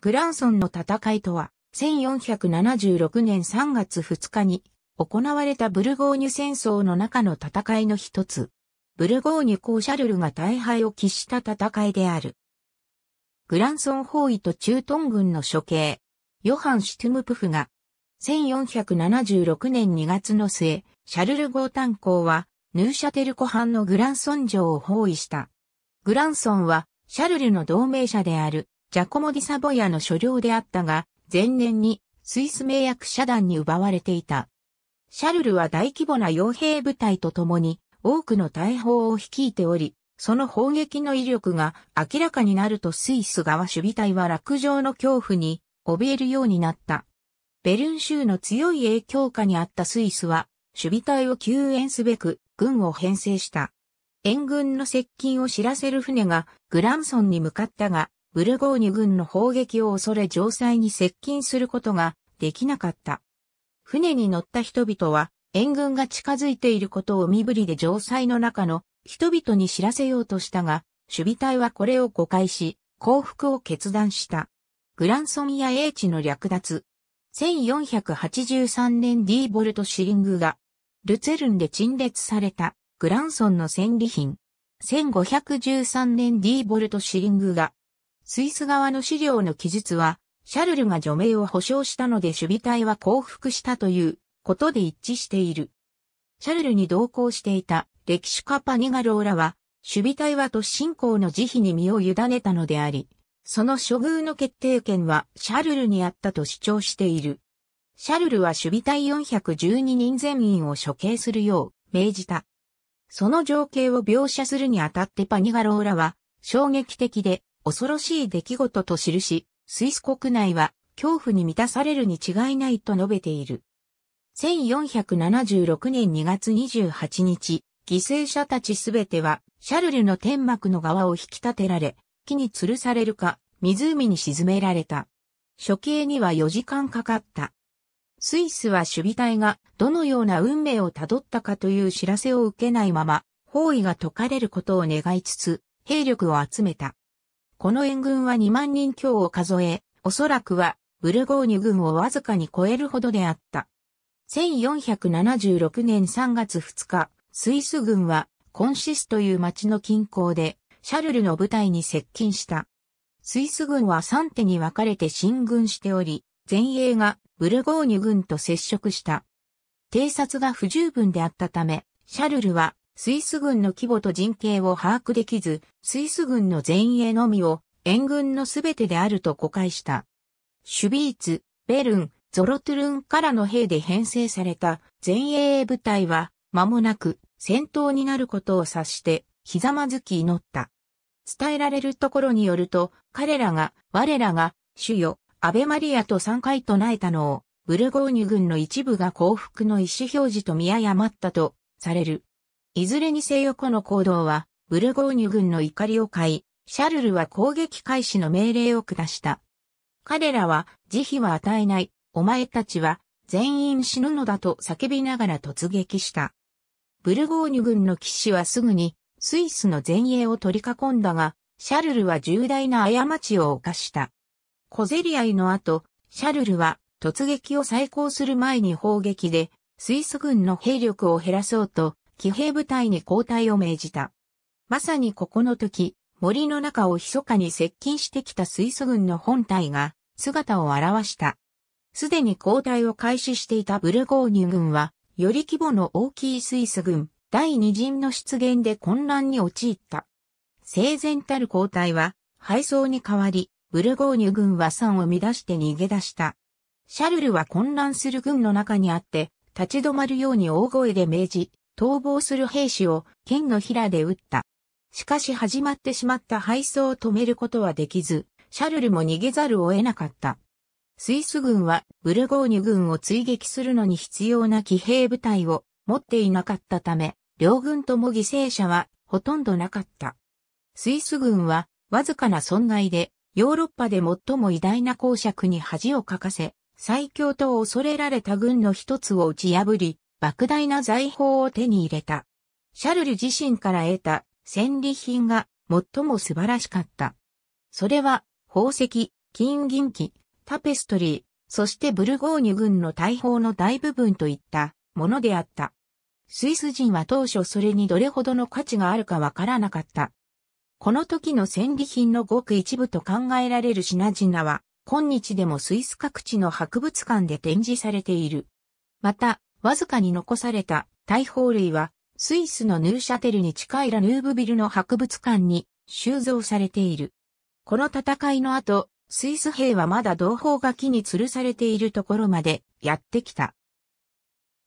グランソンの戦いとは、1476年3月2日に行われたブルゴーニュ戦争の中の戦いの一つ。ブルゴーニュ公シャルルが大敗を喫した戦いである。グランソン包囲と中東軍の処刑、ヨハン・シュトゥムプフが、1476年2月の末、シャルル・ゴ炭タン公は、ヌーシャテル湖畔のグランソン城を包囲した。グランソンは、シャルルの同盟者である、ジャコモ・ディ・サボヤの所領であったが、前年にスイス名役社団に奪われていた。シャルルは大規模な傭兵部隊と共に多くの大砲を率いており、その砲撃の威力が明らかになるとスイス側守備隊は落城の恐怖に怯えるようになった。ベルン州の強い影響下にあったスイスは、守備隊を救援すべく軍を編成した。援軍の接近を知らせる船がグランソンに向かったが、ブルゴーニュ軍の砲撃を恐れ城塞に接近することができなかった。船に乗った人々は援軍が近づいていることを身振りで城塞の中の人々に知らせようとしたが、守備隊はこれを誤解し、降伏を決断した。グランソンや英知の略奪。1483年 D ボルト・シリングが、ルツェルンで陳列されたグランソンの戦利品。1513年 D ボルト・シリングが、スイス側の資料の記述は、シャルルが除名を保証したので守備隊は降伏したということで一致している。シャルルに同行していた歴史家パニガローラは、守備隊は都信仰の慈悲に身を委ねたのであり、その処遇の決定権はシャルルにあったと主張している。シャルルは守備隊412人全員を処刑するよう命じた。その情景を描写するにあたってパニガローラは衝撃的で恐ろしい出来事と記し、スイス国内は恐怖に満たされるに違いないと述べている。1476年2月28日、犠牲者たちすべては、シャルルの天幕の側を引き立てられ、木に吊るされるか、湖に沈められた。処刑には4時間かかった。スイスは守備隊がどのような運命をたどったかという知らせを受けないまま、包囲が解かれることを願いつつ、兵力を集めた。この援軍は2万人強を数え、おそらくは、ブルゴーニュ軍をわずかに超えるほどであった。1476年3月2日、スイス軍は、コンシスという町の近郊で、シャルルの部隊に接近した。スイス軍は3手に分かれて進軍しており、前衛がブルゴーニュ軍と接触した。偵察が不十分であったため、シャルルはスイス軍の規模と人形を把握できず、スイス軍の前衛のみを援軍のすべてであると誤解した。シュビーツ、ベルン、ゾロトゥルンからの兵で編成された前衛部隊は間もなく戦闘になることを察してひざまずき祈った。伝えられるところによると彼らが我らが主よアベマリアと3回唱えたのをブルゴーニュ軍の一部が降伏の意思表示と見誤ったとされるいずれにせよこの行動は、ブルゴーニュ軍の怒りを買い、シャルルは攻撃開始の命令を下した。彼らは、慈悲は与えない、お前たちは、全員死ぬのだと叫びながら突撃した。ブルゴーニュ軍の騎士はすぐに、スイスの前衛を取り囲んだが、シャルルは重大な過ちを犯した。小競り合いの後、シャルルは突撃を再興する前に砲撃で、スイス軍の兵力を減らそうと、騎兵部隊に交代を命じた。まさにここの時、森の中を密かに接近してきた水素軍の本体が姿を現した。すでに交代を開始していたブルゴーニュ軍は、より規模の大きい水素軍、第二陣の出現で混乱に陥った。生前たる交代は、敗走に変わり、ブルゴーニュ軍は山を乱して逃げ出した。シャルルは混乱する軍の中にあって、立ち止まるように大声で命じ、逃亡する兵士を剣のひらで撃った。しかし始まってしまった敗走を止めることはできず、シャルルも逃げざるを得なかった。スイス軍はブルゴーニュ軍を追撃するのに必要な騎兵部隊を持っていなかったため、両軍とも犠牲者はほとんどなかった。スイス軍はわずかな損害でヨーロッパで最も偉大な公爵に恥をかかせ、最強と恐れられた軍の一つを打ち破り、莫大な財宝を手に入れた。シャルル自身から得た戦利品が最も素晴らしかった。それは宝石、金銀器、タペストリー、そしてブルゴーニュ軍の大砲の大部分といったものであった。スイス人は当初それにどれほどの価値があるかわからなかった。この時の戦利品のごく一部と考えられる品々は、今日でもスイス各地の博物館で展示されている。また、わずかに残された大砲類は、スイスのヌーシャテルに近いラヌーブビルの博物館に収蔵されている。この戦いの後、スイス兵はまだ同胞が木に吊るされているところまでやってきた。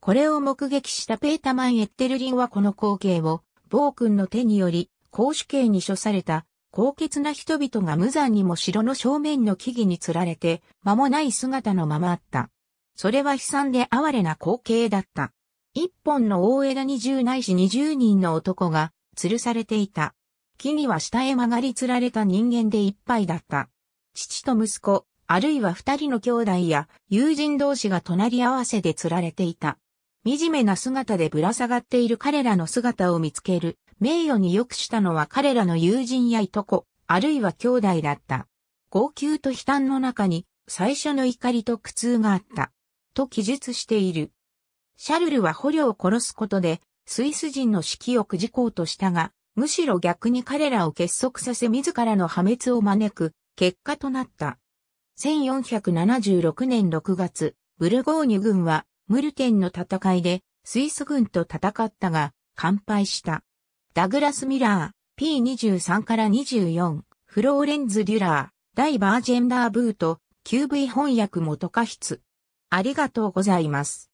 これを目撃したペータマン・エッテルリンはこの光景を、暴君の手により、公主刑に処された、高潔な人々が無残にも城の正面の木々に吊られて、間もない姿のままあった。それは悲惨で哀れな光景だった。一本の大枝に十ないし二十人の男が吊るされていた。木には下へ曲がり吊られた人間でいっぱいだった。父と息子、あるいは二人の兄弟や友人同士が隣り合わせで吊られていた。惨めな姿でぶら下がっている彼らの姿を見つける、名誉に良くしたのは彼らの友人やいとこ、あるいは兄弟だった。号泣と悲嘆の中に、最初の怒りと苦痛があった。と記述している。シャルルは捕虜を殺すことで、スイス人の指揮をくじこうとしたが、むしろ逆に彼らを結束させ自らの破滅を招く結果となった。1476年6月、ブルゴーニュ軍はムルテンの戦いでスイス軍と戦ったが、完敗した。ダグラス・ミラー、P23 から24、フローレンズ・デュラー、ダイ・バージェンダー・ブート、QV 翻訳元過筆。ありがとうございます。